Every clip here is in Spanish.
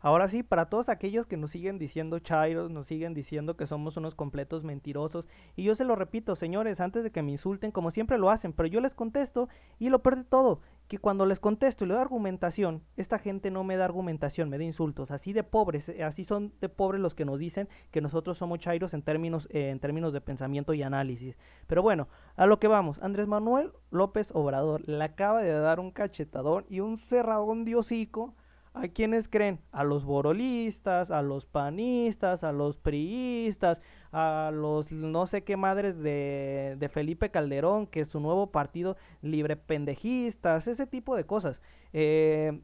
Ahora sí, para todos aquellos que nos siguen diciendo chairos, nos siguen diciendo que somos unos completos mentirosos, y yo se lo repito, señores, antes de que me insulten, como siempre lo hacen, pero yo les contesto y lo pierde todo, que cuando les contesto y le doy argumentación, esta gente no me da argumentación, me da insultos, así de pobres, eh, así son de pobres los que nos dicen que nosotros somos chairos en términos, eh, en términos de pensamiento y análisis. Pero bueno, a lo que vamos, Andrés Manuel López Obrador le acaba de dar un cachetadón y un cerradón de hocico ¿A quiénes creen? A los borolistas, a los panistas, a los priistas, a los no sé qué madres de, de Felipe Calderón, que es su nuevo partido libre pendejistas, ese tipo de cosas. Eh,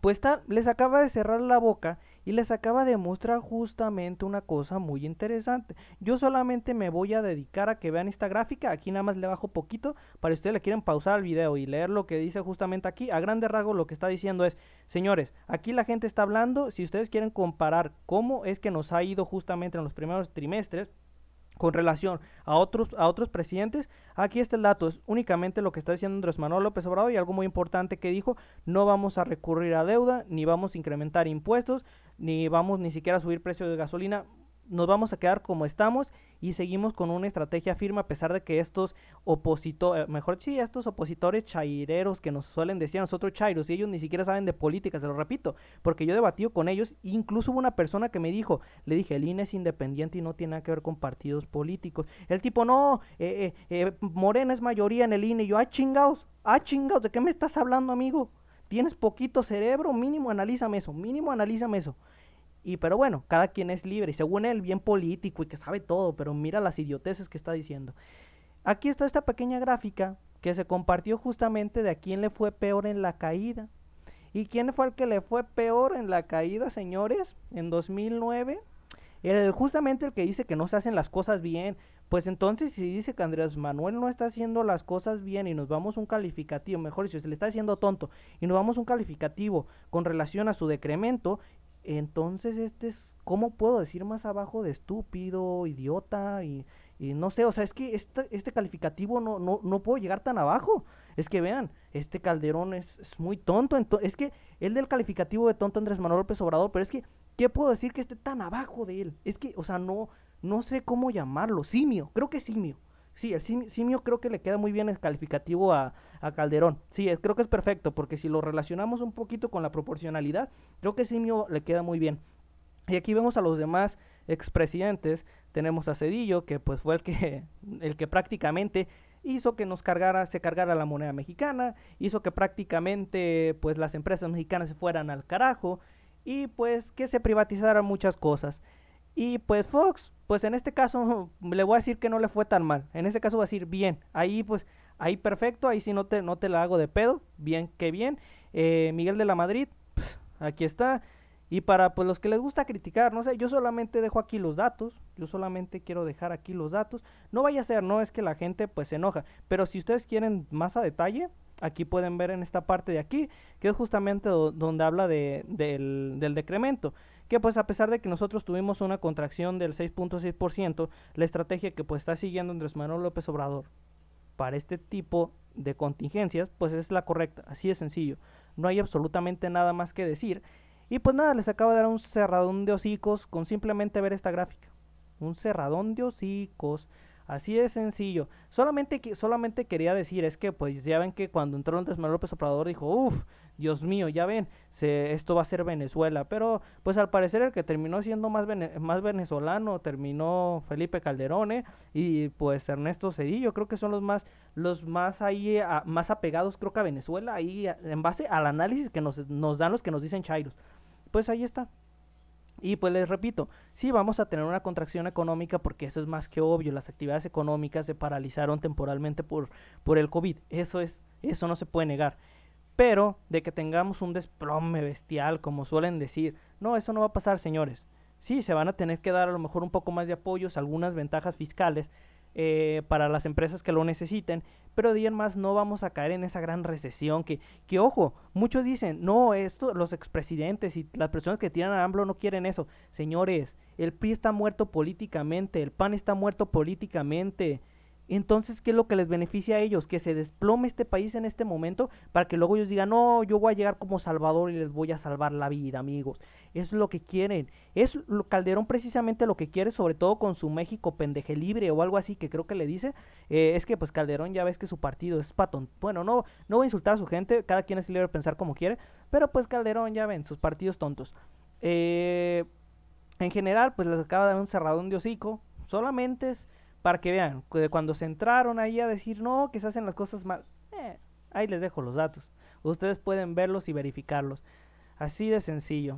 pues les acaba de cerrar la boca y les acaba de mostrar justamente una cosa muy interesante. Yo solamente me voy a dedicar a que vean esta gráfica, aquí nada más le bajo poquito para que ustedes le quieren pausar el video y leer lo que dice justamente aquí. A grande rasgo lo que está diciendo es, señores, aquí la gente está hablando, si ustedes quieren comparar cómo es que nos ha ido justamente en los primeros trimestres, con relación a otros, a otros presidentes. Aquí este dato es únicamente lo que está diciendo Andrés Manuel López Obrador y algo muy importante que dijo, no vamos a recurrir a deuda ni vamos a incrementar impuestos, ni vamos ni siquiera a subir precio de gasolina, nos vamos a quedar como estamos y seguimos con una estrategia firme a pesar de que estos opositores, eh, mejor sí, estos opositores chaireros que nos suelen decir a nosotros chairos y ellos ni siquiera saben de política, se lo repito, porque yo he debatido con ellos, incluso hubo una persona que me dijo, le dije, el INE es independiente y no tiene nada que ver con partidos políticos. El tipo, no, eh, eh, eh Morena es mayoría en el INE, y yo, ah, chingados, ah, chingados, ¿de qué me estás hablando, amigo? tienes poquito cerebro, mínimo analízame eso, mínimo analízame eso. Y pero bueno, cada quien es libre y según él bien político y que sabe todo, pero mira las idioteces que está diciendo. Aquí está esta pequeña gráfica que se compartió justamente de a quién le fue peor en la caída. ¿Y quién fue el que le fue peor en la caída, señores? En 2009 el, justamente el que dice que no se hacen las cosas bien, pues entonces si dice que Andrés Manuel no está haciendo las cosas bien y nos vamos un calificativo, mejor si se le está haciendo tonto y nos vamos un calificativo con relación a su decremento, entonces este es, ¿cómo puedo decir más abajo de estúpido, idiota y, no sé? O sea, es que este, este, calificativo no, no, no puedo llegar tan abajo. Es que vean, este Calderón es, es muy tonto, es que el del calificativo de tonto Andrés Manuel López Obrador, pero es que ¿Qué puedo decir que esté tan abajo de él? Es que, o sea, no, no sé cómo llamarlo. Simio, creo que simio. Sí, el simio, simio creo que le queda muy bien el calificativo a, Calderón. Sí, creo que es perfecto, porque si lo relacionamos un poquito con la proporcionalidad, creo que simio le queda muy bien. Y aquí vemos a los demás expresidentes. Tenemos a Cedillo, que pues fue el que, el que prácticamente hizo que nos cargara, se cargara la moneda mexicana, hizo que prácticamente pues las empresas mexicanas se fueran al carajo, y pues que se privatizaran muchas cosas. Y pues Fox, pues en este caso le voy a decir que no le fue tan mal. En este caso voy a decir bien. Ahí pues, ahí perfecto, ahí sí no te, no te la hago de pedo. Bien, que bien. Eh, Miguel de la Madrid, aquí está. Y para pues los que les gusta criticar, no sé, yo solamente dejo aquí los datos, yo solamente quiero dejar aquí los datos. No vaya a ser, no es que la gente pues se enoja, pero si ustedes quieren más a detalle, aquí pueden ver en esta parte de aquí, que es justamente donde habla del, decremento. Que pues a pesar de que nosotros tuvimos una contracción del 6.6%, la estrategia que pues está siguiendo Andrés Manuel López Obrador para este tipo de contingencias, pues es la correcta, así de sencillo. No hay absolutamente nada más que decir. Y pues nada, les acabo de dar un cerradón de hocicos con simplemente ver esta gráfica. Un cerradón de hocicos. Así de sencillo. Solamente, solamente quería decir, es que pues ya ven que cuando entró Andrés Manuel López Obrador dijo, uff, Dios mío, ya ven, se, esto va a ser Venezuela. Pero pues al parecer el que terminó siendo más, más venezolano terminó Felipe Calderón ¿eh? y pues Ernesto Cedillo. Creo que son los más, los más ahí, ah, más apegados creo que a Venezuela, ahí en base al análisis que nos, nos dan los que nos dicen Chairos. Pues ahí está. Y pues les repito, sí vamos a tener una contracción económica porque eso es más que obvio, las actividades económicas se paralizaron temporalmente por, por el COVID, eso es, eso no se puede negar. Pero de que tengamos un desplome bestial, como suelen decir, no, eso no va a pasar, señores. Sí, se van a tener que dar a lo mejor un poco más de apoyos, algunas ventajas fiscales, eh, para las empresas que lo necesiten, pero de más no vamos a caer en esa gran recesión que, que ojo, muchos dicen, no, esto, los expresidentes y las personas que tiran a AMLO no quieren eso. Señores, el PRI está muerto políticamente, el PAN está muerto políticamente, entonces, ¿qué es lo que les beneficia a ellos? Que se desplome este país en este momento para que luego ellos digan, no, yo voy a llegar como Salvador y les voy a salvar la vida, amigos. Es lo que quieren. Es lo, Calderón precisamente lo que quiere, sobre todo con su México pendeje libre o algo así que creo que le dice. Eh, es que pues Calderón ya ves que su partido es patón. Bueno, no, no voy a insultar a su gente, cada quien es libre de pensar como quiere, pero pues Calderón ya ven, sus partidos tontos. Eh, en general, pues les acaba de dar un cerradón de hocico. Solamente es para que vean, cuando se entraron ahí a decir, no, que se hacen las cosas mal, eh, ahí les dejo los datos. Ustedes pueden verlos y verificarlos. Así de sencillo.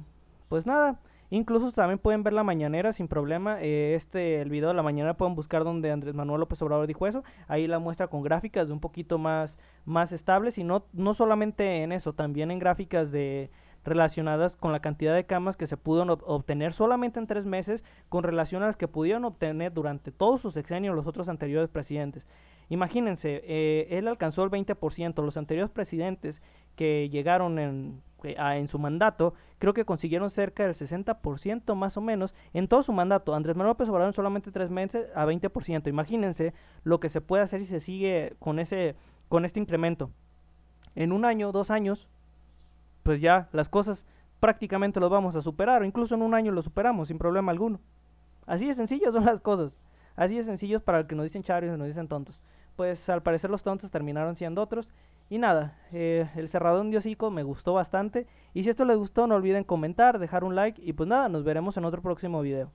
Pues nada, incluso también pueden ver la mañanera sin problema. Eh, este, el video de la mañanera pueden buscar donde Andrés Manuel López Obrador dijo eso. Ahí la muestra con gráficas de un poquito más, más estables y no, no solamente en eso, también en gráficas de relacionadas con la cantidad de camas que se pudieron obtener solamente en tres meses con relación a las que pudieron obtener durante todos sus sexenios los otros anteriores presidentes. Imagínense, eh, él alcanzó el 20%, los anteriores presidentes que llegaron eh, en, su mandato, creo que consiguieron cerca del 60% más o menos en todo su mandato. Andrés Manuel López Obrador solamente tres meses a 20%. Imagínense lo que se puede hacer si se sigue con, ese, con este incremento. En un año, dos años, pues ya las cosas prácticamente los vamos a superar, o incluso en un año lo superamos sin problema alguno. Así de sencillo son las cosas. Así de sencillos para el que nos dicen chavos y nos dicen tontos. Pues al parecer los tontos terminaron siendo otros. Y nada, eh, el cerradón de hocico me gustó bastante. Y si esto les gustó, no olviden comentar, dejar un like. Y pues nada, nos veremos en otro próximo video.